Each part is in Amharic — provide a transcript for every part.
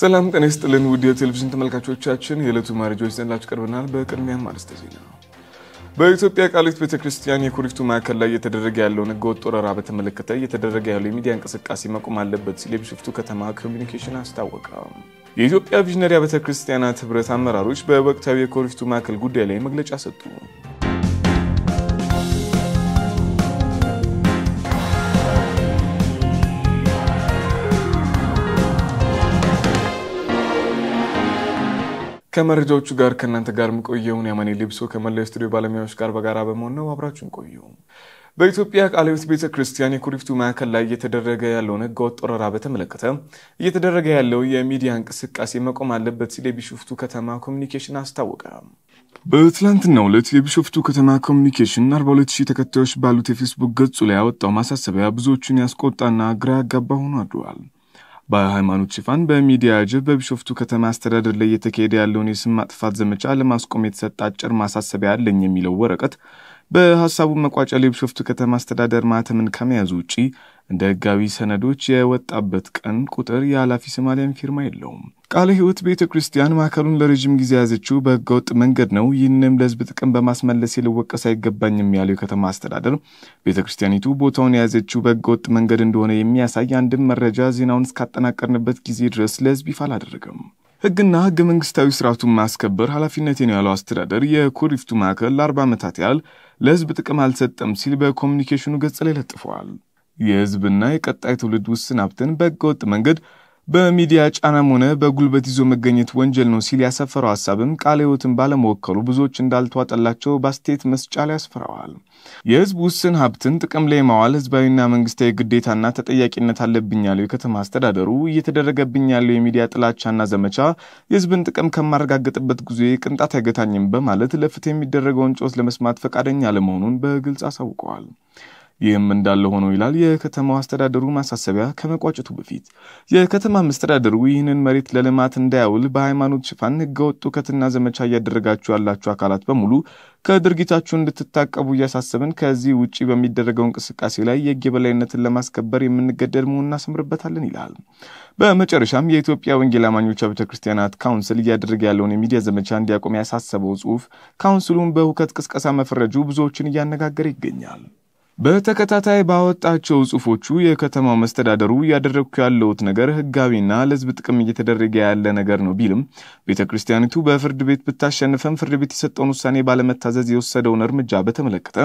ሰላም ጤና ይስጥልን ውድ የቴሌቪዥን ተመልካቾቻችን የዕለቱ መረጃዎች ዘንላችሁ ቀርበናል። በቅድሚያም አርዕስተ ዜና። በኢትዮጵያ ቃሊት ቤተክርስቲያን የኩሪፍቱ ማዕከል ላይ እየተደረገ ያለውን ህገወጥ ወረራ በተመለከተ እየተደረገ ያለው የሚዲያ እንቅስቃሴ መቆም አለበት ሲል የቢሾፍቱ ከተማ ኮሚኒኬሽን አስታወቀ። የኢትዮጵያ ቪዥነሪ ቤተክርስቲያናት ህብረት አመራሮች በወቅታዊ የኩሪፍቱ ማዕከል ጉዳይ ላይ መግለጫ ሰጡ። ከመረጃዎቹ ጋር ከእናንተ ጋር የምቆየውን ያማኔ ልብሶ ከመላው ስቱዲዮ ባለሙያዎች ጋር በጋራ በመሆን ነው። አብራችሁን ቆዩ። በኢትዮጵያ ቃለ ሕይወት ቤተ ክርስቲያን የኩሪፍቱ ማዕከል ላይ እየተደረገ ያለውን ህገወጥ ወረራ በተመለከተ እየተደረገ ያለው የሚዲያ እንቅስቃሴ መቆም አለበት ሲል የቢሾፍቱ ከተማ ኮሚኒኬሽን አስታወቀ። በትላንትናው ዕለት የቢሾፍቱ ከተማ ኮሚኒኬሽን 420 ተከታዮች ባሉት የፌስቡክ ገጹ ላይ ያወጣው ማሳሰቢያ ብዙዎቹን ያስቆጣና ግራ ያጋባ ሆኖ አድሯል። በሃይማኖት ሽፋን በሚዲያ ጅብ በቢሾፍቱ ከተማ አስተዳደር ላይ እየተካሄደ ያለውን የስም ማጥፋት ዘመቻ ለማስቆም የተሰጠ አጭር ማሳሰቢያ አለኝ የሚለው ወረቀት በሀሳቡ መቋጫ ላይ ከተማ አስተዳደር ማተምን ከመያዙ ውጪ እንደ ህጋዊ ሰነዶች የወጣበት ቀን ቁጥር የኃላፊ ስማሊያን ፊርማ የለውም። ቃለ ህይወት ቤተ ክርስቲያን ማዕከሉን ለረዥም ጊዜ ያዘችው በህገወጥ መንገድ ነው። ይህንም ለህዝብ ጥቅም በማስመለስ የልወቀስ አይገባኝም ያለው የከተማ አስተዳደር ቤተ ክርስቲያኒቱ ቦታውን የያዘችው በህገወጥ መንገድ እንደሆነ የሚያሳይ አንድም መረጃ ዜናውን እስካጠናቀርንበት ጊዜ ድረስ ለህዝብ ይፋ አላደረገም። ህግና ህገ መንግስታዊ ስርዓቱን ማስከበር ኃላፊነቴ ነው ያለው አስተዳደር የኩሪፍቱ ማዕከል ለአርባ ዓመታት ያህል ለሕዝብ ጥቅም አልሰጠም ሲል በኮሚኒኬሽኑ ገጽ ላይ ለጥፈዋል። የሕዝብና የቀጣይ ትውልድ ውስን ሀብትን በህገወጥ መንገድ በሚዲያ ጫናም ሆነ በጉልበት ይዞ መገኘት ወንጀል ነው ሲል ያሰፈረው ሀሳብም ቃለ ሕይወትን ባለመወከሉ ብዙዎች እንዳልተዋጠላቸው በአስተያየት መስጫ ላይ ያስፈራዋል። የህዝብ ውስን ሀብትን ጥቅም ላይ ማዋል ህዝባዊና መንግስታዊ ግዴታና ተጠያቂነት አለብኝ ያለው የከተማ አስተዳደሩ እየተደረገብኝ ያለው የሚዲያ ጥላቻና ዘመቻ የህዝብን ጥቅም ከማረጋገጥበት ጊዜ ቅንጣት አይገታኝም በማለት ለፍትህ የሚደረገውን ጩኸት ለመስማት ፈቃደኛ ለመሆኑን በግልጽ አሳውቀዋል። ይህም እንዳለ ሆኖ ይላል የከተማው አስተዳደሩ ማሳሰቢያ ከመቋጨቱ በፊት የከተማ መስተዳደሩ ይህንን መሬት ለልማት እንዳያውል በሃይማኖት ሽፋን ህገወጥ ውከትና ዘመቻ እያደረጋችሁ ያላችሁ አካላት በሙሉ ከድርጊታችሁ እንድትታቀቡ እያሳሰብን ከዚህ ውጭ በሚደረገው እንቅስቃሴ ላይ የህግ የበላይነትን ለማስከበር የምንገደድ መሆኑን እናስምርበታለን ይላል። በመጨረሻም የኢትዮጵያ ወንጌል አማኞች ቤተ ክርስቲያናት ካውንስል እያደረገ ያለውን የሚዲያ ዘመቻ እንዲያቆም ያሳሰበው ጽሁፍ ካውንስሉን በሁከት ቅስቀሳ መፈረጁ ብዙዎችን እያነጋገረ ይገኛል። በተከታታይ ባወጣቸው ጽሁፎቹ የከተማ መስተዳደሩ እያደረግኩ ያለውት ነገር ህጋዊና ለህዝብ ጥቅም እየተደረገ ያለ ነገር ነው ቢልም ቤተ ክርስቲያኒቱ በፍርድ ቤት ብታሸንፈም ፍርድ ቤት የሰጠውን ውሳኔ ባለመታዘዝ የወሰደውን እርምጃ በተመለከተ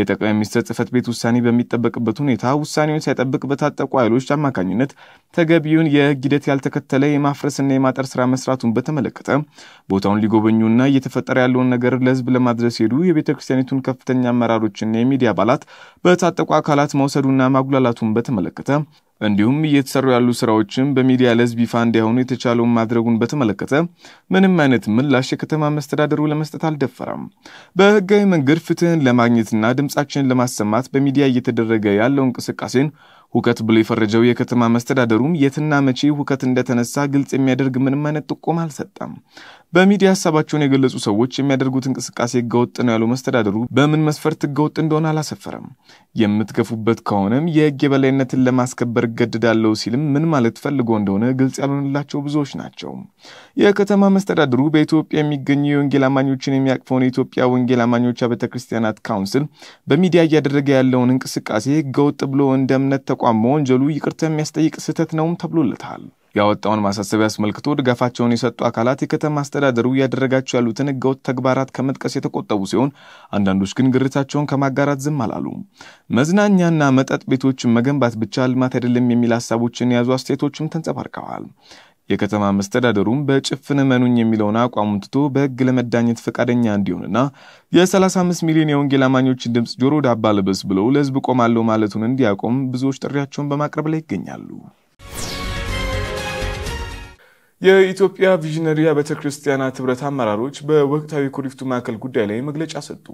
የጠቅላይ ሚኒስትር ጽህፈት ቤት ውሳኔ በሚጠበቅበት ሁኔታ ውሳኔውን ሳይጠብቅ በታጠቁ ኃይሎች አማካኝነት ተገቢውን የህግ ሂደት ያልተከተለ የማፍረስና የማጠር ስራ መስራቱን በተመለከተ ቦታውን ሊጎበኙና እየተፈጠረ ያለውን ነገር ለህዝብ ለማድረስ ሄዱ የቤተ ክርስቲያኒቱን ከፍተኛ አመራሮችና የሚዲያ አባላት በታጠቁ አካላት መውሰዱና ማጉላላቱን በተመለከተ እንዲሁም እየተሰሩ ያሉ ስራዎችም በሚዲያ ለህዝብ ይፋ እንዳይሆኑ የተቻለውን ማድረጉን በተመለከተ ምንም አይነት ምላሽ የከተማ መስተዳደሩ ለመስጠት አልደፈረም። በህጋዊ መንገድ ፍትህን ለማግኘትና ድምፃችንን ለማሰማት በሚዲያ እየተደረገ ያለው እንቅስቃሴን ሁከት ብሎ የፈረጀው የከተማ መስተዳደሩም የትና መቼ ሁከት እንደተነሳ ግልጽ የሚያደርግ ምንም አይነት ጥቆም አልሰጠም። በሚዲያ ሀሳባቸውን የገለጹ ሰዎች የሚያደርጉት እንቅስቃሴ ህገወጥ ነው ያለው መስተዳደሩ በምን መስፈርት ህገወጥ እንደሆነ አላሰፈረም። የምትገፉበት ከሆነም የህግ የበላይነትን ለማስከበር እገድዳለሁ ሲልም ምን ማለት ፈልጎ እንደሆነ ግልጽ ያልሆንላቸው ብዙዎች ናቸው። የከተማ መስተዳድሩ በኢትዮጵያ የሚገኙ የወንጌል አማኞችን የሚያቅፈውን የኢትዮጵያ ወንጌል አማኞች አቤተክርስቲያናት ክርስቲያናት ካውንስል በሚዲያ እያደረገ ያለውን እንቅስቃሴ ህገወጥ ብሎ እንደ እምነት ተቋም በወንጀሉ ይቅርታ የሚያስጠይቅ ስህተት ነውም ተብሎለታል። ያወጣውን ማሳሰቢያ አስመልክቶ ድጋፋቸውን የሰጡ አካላት የከተማ አስተዳደሩ እያደረጋቸው ያሉትን ህገወጥ ተግባራት ከመጥቀስ የተቆጠቡ ሲሆን አንዳንዶች ግን ግርታቸውን ከማጋራት ዝም አላሉ። መዝናኛና መጠጥ ቤቶችን መገንባት ብቻ ልማት አይደለም የሚል ሀሳቦችን የያዙ አስተያየቶችም ተንጸባርቀዋል። የከተማ መስተዳደሩም በጭፍን መኑኝ የሚለውን አቋሙን ትቶ በሕግ ለመዳኘት ፈቃደኛ እንዲሆንና የ35 ሚሊዮን የወንጌል አማኞችን ድምፅ ጆሮ ዳባ ልበስ ብለው ለሕዝብ ቆማለሁ ማለቱን እንዲያቆም ብዙዎች ጥሪያቸውን በማቅረብ ላይ ይገኛሉ። የኢትዮጵያ ቪዥነሪ ቤተክርስቲያናት ህብረት አመራሮች በወቅታዊ ኩሪፍቱ ማዕከል ጉዳይ ላይ መግለጫ ሰጡ።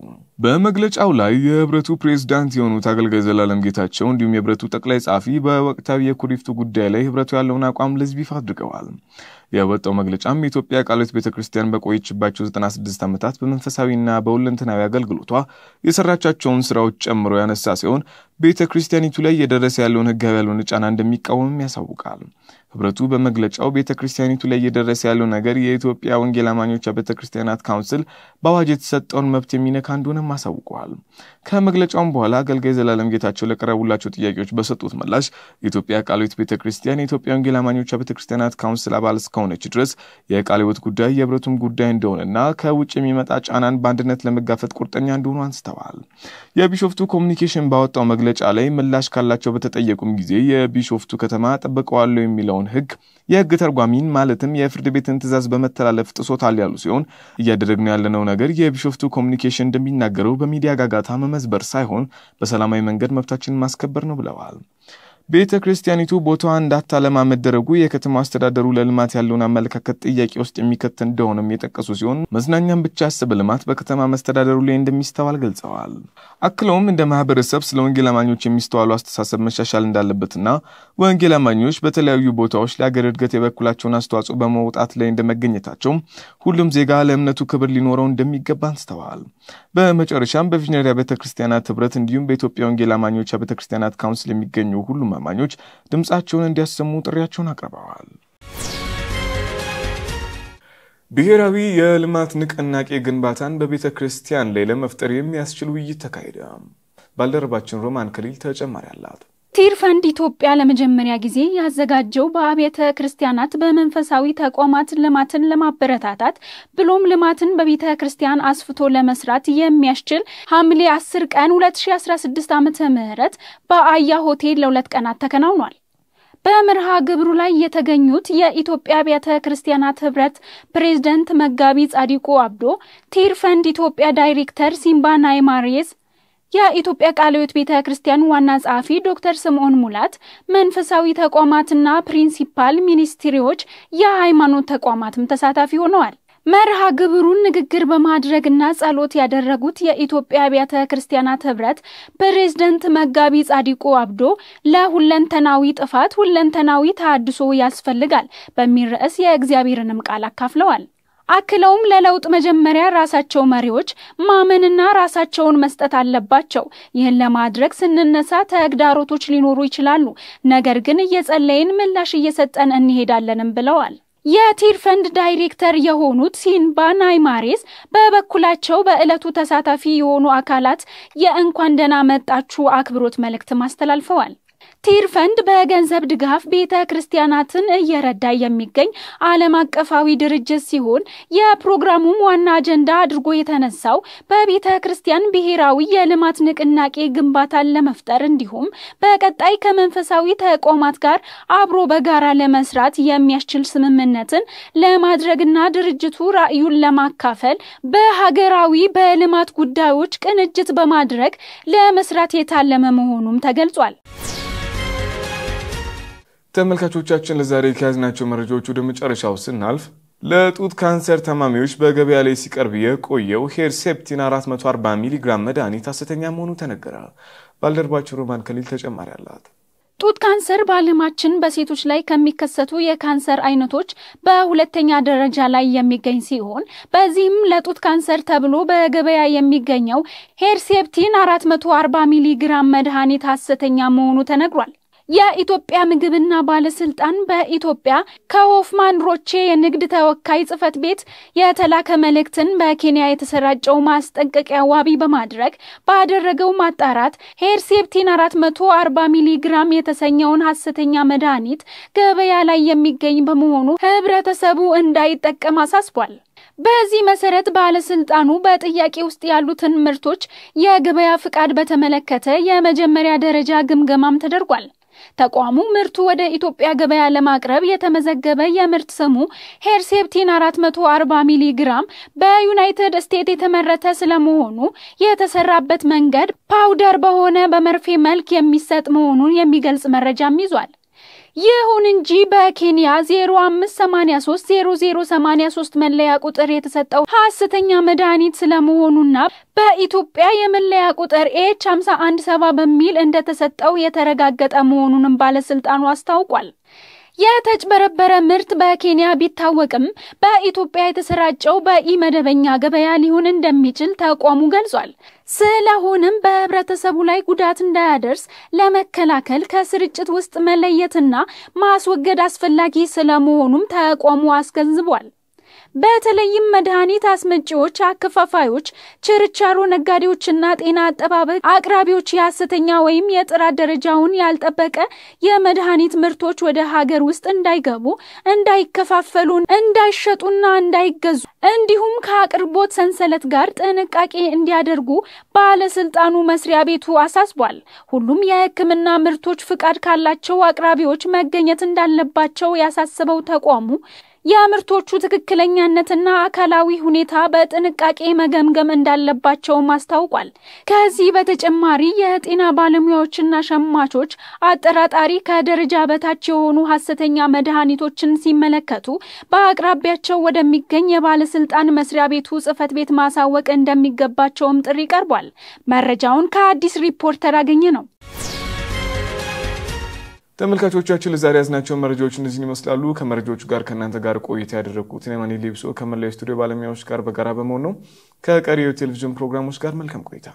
በመግለጫው ላይ የህብረቱ ፕሬዝዳንት የሆኑት አገልጋይ ዘላለም ጌታቸው እንዲሁም የህብረቱ ጠቅላይ ጸሐፊ በወቅታዊ የኩሪፍቱ ጉዳይ ላይ ህብረቱ ያለውን አቋም ለህዝብ ይፋ አድርገዋል። የወጣው መግለጫም የኢትዮጵያ ቃልዮት ቤተክርስቲያን ክርስቲያን በቆየችባቸው 96 ዓመታት በመንፈሳዊና በሁለንተናዊ አገልግሎቷ የሰራቻቸውን ስራዎች ጨምሮ ያነሳ ሲሆን ቤተክርስቲያኒቱ ላይ እየደረሰ ያለውን ህጋዊ ያልሆነ ጫና እንደሚቃወምም ያሳውቃል። ህብረቱ በመግለጫው ቤተ ክርስቲያኒቱ ላይ እየደረሰ ያለው ነገር የኢትዮጵያ ወንጌል አማኞች ቤተ ክርስቲያናት ካውንስል በአዋጅ የተሰጠውን መብት የሚነካ እንደሆነም አሳውቀዋል። ከመግለጫውም በኋላ አገልጋይ ዘላለም ጌታቸው ለቀረቡላቸው ጥያቄዎች በሰጡት ምላሽ የኢትዮጵያ ቃልዮት ቤተ ክርስቲያን የኢትዮጵያ ወንጌል አማኞች ቤተ ክርስቲያናት ካውንስል አባል እስከሆነች ድረስ የቃልዮት ጉዳይ የህብረቱም ጉዳይ እንደሆነና ከውጭ የሚመጣ ጫናን በአንድነት ለመጋፈጥ ቁርጠኛ እንደሆኑ አንስተዋል። የቢሾፍቱ ኮሚኒኬሽን ባወጣው መግለጫ ላይ ምላሽ ካላቸው በተጠየቁም ጊዜ የቢሾፍቱ ከተማ ጠብቀዋለሁ የሚለውን የወጣውን ህግ የህግ ተርጓሚን ማለትም የፍርድ ቤትን ትእዛዝ በመተላለፍ ጥሶታል ያሉ ሲሆን እያደረግነው ያለነው ነገር የቢሾፍቱ ኮሚኒኬሽን እንደሚናገረው በሚዲያ ጋጋታ መመዝበር ሳይሆን በሰላማዊ መንገድ መብታችንን ማስከበር ነው ብለዋል። ቤተ ክርስቲያኒቱ ቦታዋ እንዳታለማ መደረጉ የከተማ አስተዳደሩ ለልማት ያለውን አመለካከት ጥያቄ ውስጥ የሚከት እንደሆነም የጠቀሱ ሲሆን መዝናኛን ብቻ ያሰበ ልማት በከተማ መስተዳደሩ ላይ እንደሚስተዋል ገልጸዋል። አክለውም እንደ ማህበረሰብ ስለ ወንጌል አማኞች የሚስተዋሉ አስተሳሰብ መሻሻል እንዳለበትና ወንጌል አማኞች በተለያዩ ቦታዎች ለአገር እድገት የበኩላቸውን አስተዋጽኦ በመውጣት ላይ እንደመገኘታቸው ሁሉም ዜጋ ለእምነቱ ክብር ሊኖረው እንደሚገባ አንስተዋል። በመጨረሻም በቪዥነሪያ ቤተክርስቲያናት ህብረት እንዲሁም በኢትዮጵያ ወንጌል አማኞች ቤተክርስቲያናት ካውንስል የሚገኙ ሁሉም ሁሉም አማኞች ድምፃቸውን እንዲያሰሙ ጥሪያቸውን አቅርበዋል። ብሔራዊ የልማት ንቅናቄ ግንባታን በቤተ ክርስቲያን ላይ ለመፍጠር የሚያስችል ውይይት ተካሄደ። ባልደረባችን ሮማን ከሊል ተጨማሪ አላት። ቲር ፈንድ ኢትዮጵያ ለመጀመሪያ ጊዜ ያዘጋጀው በአብያተ ክርስቲያናት በመንፈሳዊ ተቋማት ልማትን ለማበረታታት ብሎም ልማትን በቤተ ክርስቲያን አስፍቶ ለመስራት የሚያስችል ሐምሌ 10 ቀን 2016 ዓ ም በአያ ሆቴል ለሁለት ቀናት ተከናውኗል። በመርሃ ግብሩ ላይ የተገኙት የኢትዮጵያ አብያተ ክርስቲያናት ህብረት ፕሬዝደንት መጋቢ ጻዲቁ አብዶ፣ ቲር ፈንድ ኢትዮጵያ ዳይሬክተር ሲምባ ናይማሬዝ የኢትዮጵያ ቃለ ሕይወት ቤተ ክርስቲያን ዋና ጸሐፊ ዶክተር ስምዖን ሙላት መንፈሳዊ ተቋማትና ፕሪንሲፓል ሚኒስትሪዎች የሃይማኖት ተቋማትም ተሳታፊ ሆነዋል። መርሃ ግብሩን ንግግር በማድረግና ጸሎት ያደረጉት የኢትዮጵያ አብያተ ክርስቲያናት ህብረት ፕሬዝደንት መጋቢ ጻዲቁ አብዶ ለሁለንተናዊ ጥፋት ሁለንተናዊ ተሃድሶ ያስፈልጋል በሚል ርዕስ የእግዚአብሔርንም ቃል አካፍለዋል። አክለውም ለለውጥ መጀመሪያ ራሳቸው መሪዎች ማመንና ራሳቸውን መስጠት አለባቸው። ይህን ለማድረግ ስንነሳ ተግዳሮቶች ሊኖሩ ይችላሉ፣ ነገር ግን እየጸለይን ምላሽ እየሰጠን እንሄዳለንም ብለዋል። የቲር ፈንድ ዳይሬክተር የሆኑት ሲንባ ናይማሬስ በበኩላቸው በዕለቱ ተሳታፊ የሆኑ አካላት የእንኳን ደህና መጣችሁ አክብሮት መልእክትም አስተላልፈዋል። ቲር ፈንድ በገንዘብ ድጋፍ ቤተ ክርስቲያናትን እየረዳ የሚገኝ ዓለም አቀፋዊ ድርጅት ሲሆን የፕሮግራሙም ዋና አጀንዳ አድርጎ የተነሳው በቤተ ክርስቲያን ብሔራዊ የልማት ንቅናቄ ግንባታን ለመፍጠር እንዲሁም በቀጣይ ከመንፈሳዊ ተቋማት ጋር አብሮ በጋራ ለመስራት የሚያስችል ስምምነትን ለማድረግና ድርጅቱ ራዕዩን ለማካፈል በሀገራዊ በልማት ጉዳዮች ቅንጅት በማድረግ ለመስራት የታለመ መሆኑም ተገልጿል። ተመልካቾቻችን ለዛሬ ከያዝናቸው መረጃዎች ወደ መጨረሻው ስናልፍ ለጡት ካንሰር ታማሚዎች በገበያ ላይ ሲቀርብ የቆየው ሄርሴፕቲን 440 ሚሊግራም መድኃኒት ሐሰተኛ መሆኑ ተነገረ። ባልደረባችን ሮማን ከሊል ተጨማሪ አላት። ጡት ካንሰር በዓለማችን በሴቶች ላይ ከሚከሰቱ የካንሰር አይነቶች በሁለተኛ ደረጃ ላይ የሚገኝ ሲሆን በዚህም ለጡት ካንሰር ተብሎ በገበያ የሚገኘው ሄርሴፕቲን 440 ሚሊግራም መድኃኒት ሐሰተኛ መሆኑ ተነግሯል። የኢትዮጵያ ምግብና ባለስልጣን በኢትዮጵያ ከሆፍማን ሮቼ የንግድ ተወካይ ጽህፈት ቤት የተላከ መልእክትን በኬንያ የተሰራጨው ማስጠንቀቂያ ዋቢ በማድረግ ባደረገው ማጣራት ሄርሴፕቲን 440 ሚሊ ግራም የተሰኘውን ሐሰተኛ መድኃኒት ገበያ ላይ የሚገኝ በመሆኑ ህብረተሰቡ እንዳይጠቀም አሳስቧል። በዚህ መሰረት ባለስልጣኑ በጥያቄ ውስጥ ያሉትን ምርቶች የገበያ ፍቃድ በተመለከተ የመጀመሪያ ደረጃ ግምገማም ተደርጓል። ተቋሙ ምርቱ ወደ ኢትዮጵያ ገበያ ለማቅረብ የተመዘገበ የምርት ስሙ ሄርሴፕቲን 440 ሚሊ ግራም በዩናይትድ ስቴት የተመረተ ስለመሆኑ የተሰራበት መንገድ ፓውደር በሆነ በመርፌ መልክ የሚሰጥ መሆኑን የሚገልጽ መረጃም ይዟል። ይሁን እንጂ በኬንያ 05830083 መለያ ቁጥር የተሰጠው ሐሰተኛ መድኃኒት ስለመሆኑና በኢትዮጵያ የመለያ ቁጥር ኤች 5170 በሚል እንደተሰጠው የተረጋገጠ መሆኑንም ባለስልጣኑ አስታውቋል። የተጭበረበረ ምርት በኬንያ ቢታወቅም በኢትዮጵያ የተሰራጨው በኢመደበኛ ገበያ ሊሆን እንደሚችል ተቋሙ ገልጿል። ስለሆነም በህብረተሰቡ ላይ ጉዳት እንዳያደርስ ለመከላከል ከስርጭት ውስጥ መለየትና ማስወገድ አስፈላጊ ስለመሆኑም ተቋሙ አስገንዝቧል። በተለይም መድኃኒት አስመጪዎች፣ አከፋፋዮች፣ ችርቻሮ ነጋዴዎችና ጤና አጠባበቅ አቅራቢዎች የሐሰተኛ ወይም የጥራት ደረጃውን ያልጠበቀ የመድኃኒት ምርቶች ወደ ሀገር ውስጥ እንዳይገቡ፣ እንዳይከፋፈሉ፣ እንዳይሸጡና እንዳይገዙ እንዲሁም ከአቅርቦት ሰንሰለት ጋር ጥንቃቄ እንዲያደርጉ ባለስልጣኑ መስሪያ ቤቱ አሳስቧል። ሁሉም የሕክምና ምርቶች ፍቃድ ካላቸው አቅራቢዎች መገኘት እንዳለባቸው ያሳስበው ተቋሙ የምርቶቹ ትክክለኛነትና አካላዊ ሁኔታ በጥንቃቄ መገምገም እንዳለባቸውም አስታውቋል። ከዚህ በተጨማሪ የጤና ባለሙያዎችና ሸማቾች አጠራጣሪ ከደረጃ በታች የሆኑ ሐሰተኛ መድኃኒቶችን ሲመለከቱ በአቅራቢያቸው ወደሚገኝ የባለስልጣን መስሪያ ቤቱ ጽህፈት ቤት ማሳወቅ እንደሚገባቸውም ጥሪ ቀርቧል። መረጃውን ከአዲስ ሪፖርተር አገኘ ነው። ተመልካቾቻችን ለዛሬ ያዝናቸው መረጃዎች እነዚህን ይመስላሉ። ከመረጃዎቹ ጋር ከእናንተ ጋር ቆይታ ያደረግኩት ኔማኒ ሊብሶ ከመላው ስቱዲዮ ባለሙያዎች ጋር በጋራ በመሆን ነው። ከቀሪ የቴሌቪዥን ፕሮግራሞች ጋር መልካም ቆይታ